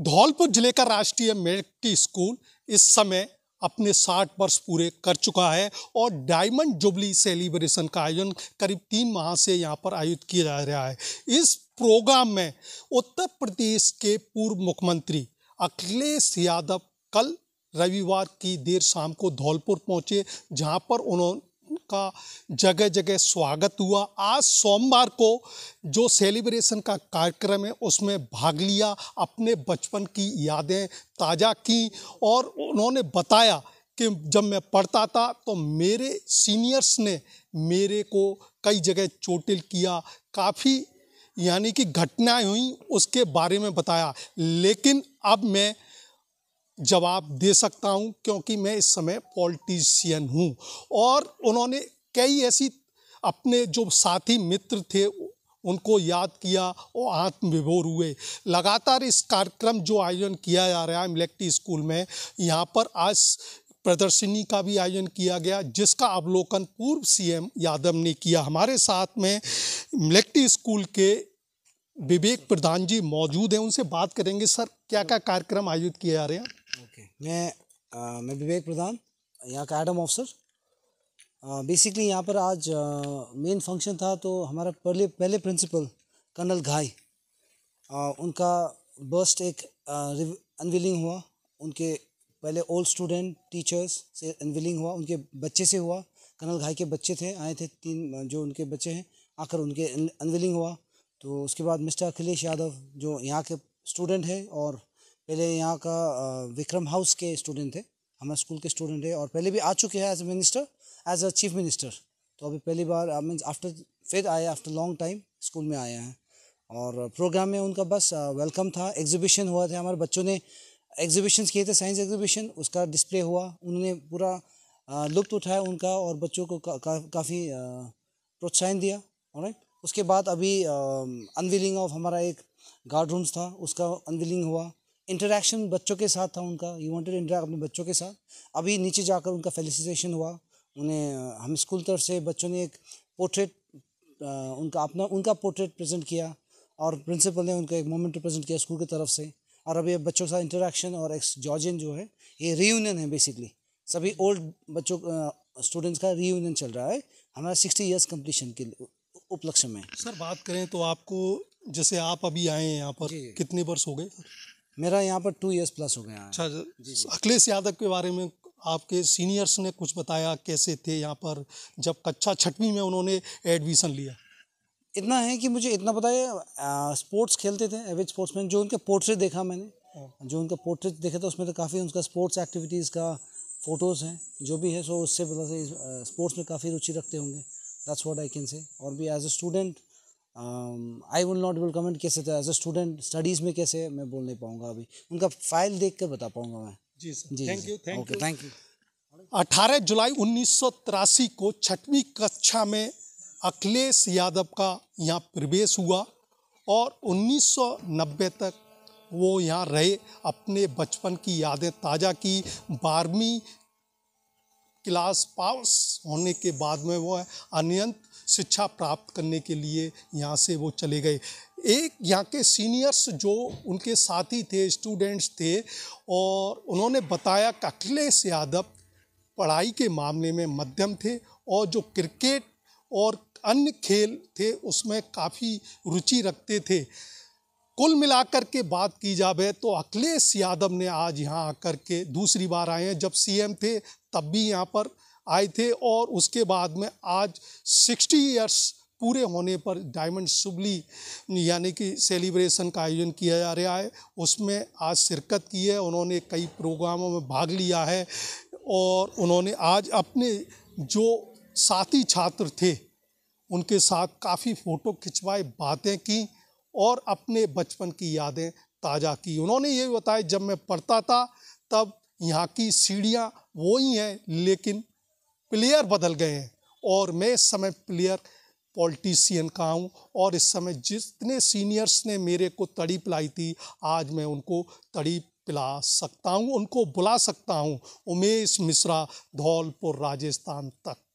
धौलपुर जिले का राष्ट्रीय मेट्रिक स्कूल इस समय अपने 60 वर्ष पूरे कर चुका है और डायमंड जुबली सेलिब्रेशन का आयोजन करीब तीन माह से यहाँ पर आयोजित किया जा रहा है इस प्रोग्राम में उत्तर प्रदेश के पूर्व मुख्यमंत्री अखिलेश यादव कल रविवार की देर शाम को धौलपुर पहुंचे जहां पर उन्होंने का जगह जगह स्वागत हुआ आज सोमवार को जो सेलिब्रेशन का कार्यक्रम है उसमें भाग लिया अपने बचपन की यादें ताज़ा की और उन्होंने बताया कि जब मैं पढ़ता था तो मेरे सीनियर्स ने मेरे को कई जगह चोटिल किया काफ़ी यानी कि घटनाएं हुई उसके बारे में बताया लेकिन अब मैं जवाब दे सकता हूं क्योंकि मैं इस समय पॉलिटिशियन हूं और उन्होंने कई ऐसी अपने जो साथी मित्र थे उनको याद किया और आत्मविभोर हुए लगातार इस कार्यक्रम जो आयोजन किया जा रहा है मिलेक्टी स्कूल में यहाँ पर आज प्रदर्शनी का भी आयोजन किया गया जिसका अवलोकन पूर्व सीएम यादव ने किया हमारे साथ में मिलेक्टी स्कूल के विवेक प्रधान जी मौजूद हैं उनसे बात करेंगे सर क्या क्या कार्यक्रम आयोजित किए जा रहे हैं ओके okay. मैं आ, मैं विवेक प्रधान यहाँ का एडम ऑफिसर बेसिकली यहाँ पर आज मेन फंक्शन था तो हमारा पहले पहले प्रिंसिपल कर्नल घाई उनका बर्स्ट एक अनविलिंग हुआ उनके पहले ओल्ड स्टूडेंट टीचर्स से अनविलिंग हुआ उनके बच्चे से हुआ कर्नल घाई के बच्चे थे आए थे तीन जो उनके बच्चे हैं आकर उनके अनविलिंग हुआ तो उसके बाद मिस्टर अखिलेश यादव जो यहाँ के स्टूडेंट हैं और पहले यहाँ का विक्रम हाउस के स्टूडेंट थे हमारे स्कूल के स्टूडेंट है और पहले भी आ चुके हैं as a minister as a chief minister तो अभी पहली बार मीन आफ्टर फिर आए आफ्टर लॉन्ग टाइम स्कूल में आए हैं और प्रोग्राम में उनका बस वेलकम था एग्जीबिशन हुआ था हमारे बच्चों ने एग्जीबिशन किए थे साइंस एग्जीबिशन उसका डिस्प्ले हुआ उन्होंने पूरा लुप्त उठाया उनका और बच्चों को का, का, काफ़ी प्रोत्साहन दिया और उसके बाद अभी अनविलिंग ऑफ हमारा एक गार्ड रूम्स था उसका अनविलिंग हुआ इंटरेक्शन बच्चों के साथ था उनका यू वॉन्टेड इंटरेक्ट अपने बच्चों के साथ अभी नीचे जाकर उनका फेलिसिटेशन हुआ उन्हें हम स्कूल तरफ से बच्चों ने एक पोर्ट्रेट उनका अपना उनका पोर्ट्रेट प्रेजेंट किया और प्रिंसिपल ने उनका एक मोमेंट प्रेजेंट किया स्कूल की तरफ से और अभी बच्चों के साथ इंटरेक्शन और एक्स जॉर्जियन जो है ये रीयूनियन है बेसिकली सभी ओल्ड बच्चों स्टूडेंट्स का रीयूनियन चल रहा है हमारा सिक्सटी ईयर्स कम्पटिशन के उपलक्ष्य में सर बात करें तो आपको जैसे आप अभी आए हैं यहाँ पर कितने वर्ष हो गए मेरा यहाँ पर टू ईयर्स प्लस हो गया अच्छा अखिलेश यादव के बारे में आपके सीनियर्स ने कुछ बताया कैसे थे यहाँ पर जब कक्षा छठवीं में उन्होंने एडमिशन लिया इतना है कि मुझे इतना पता है स्पोर्ट्स खेलते थे एवरेज स्पोर्ट्समैन जो उनके पोर्ट्रेट देखा मैंने हाँ। जो उनका पोर्ट्रेट देखा था उसमें तो काफ़ी उनका स्पोर्ट्स एक्टिविटीज़ का फ़ोटोज़ हैं जो भी है सो उससे पता से स्पोर्ट्स में काफ़ी रुचि रखते होंगे दैट्स व्हाट आई कैन से और भी as a student I will not will comment कैसे था एज अ स्टूडेंट स्टडीज़ में कैसे मैं बोल नहीं पाऊंगा अभी उनका फाइल देख कर बता पाऊंगा मैं जी जी thank you thank you thank you अठारह जुलाई उन्नीस को छठवीं कक्षा में अखिलेश यादव का यहाँ प्रवेश हुआ और 1990 तक वो यहाँ रहे अपने बचपन की यादें ताज़ा की बारहवीं क्लास पास होने के बाद में वो अनियंत्र शिक्षा प्राप्त करने के लिए यहाँ से वो चले गए एक यहाँ के सीनियर्स जो उनके साथी थे स्टूडेंट्स थे और उन्होंने बताया कि अखिलेश यादव पढ़ाई के मामले में मध्यम थे और जो क्रिकेट और अन्य खेल थे उसमें काफ़ी रुचि रखते थे कुल मिलाकर के बात की जावे तो अखिलेश यादव ने आज यहाँ आकर के दूसरी बार आए हैं जब सीएम थे तब भी यहाँ पर आए थे और उसके बाद में आज 60 ईयर्स पूरे होने पर डायमंड सुबली यानी कि सेलिब्रेशन का आयोजन किया जा रहा है उसमें आज शिरकत की है उन्होंने कई प्रोग्रामों में भाग लिया है और उन्होंने आज अपने जो साथी छात्र थे उनके साथ काफ़ी फ़ोटो खिंचवाए बातें की और अपने बचपन की यादें ताज़ा की उन्होंने ये बताया जब मैं पढ़ता था तब यहाँ की सीढ़ियाँ वो ही हैं लेकिन प्लेयर बदल गए हैं और मैं इस समय प्लेयर पॉलिटिशियन का हूँ और इस समय जितने सीनियर्स ने मेरे को तड़ी पिलाई थी आज मैं उनको तड़ी पिला सकता हूँ उनको बुला सकता हूँ उमेश मिश्रा धौलपुर राजस्थान तक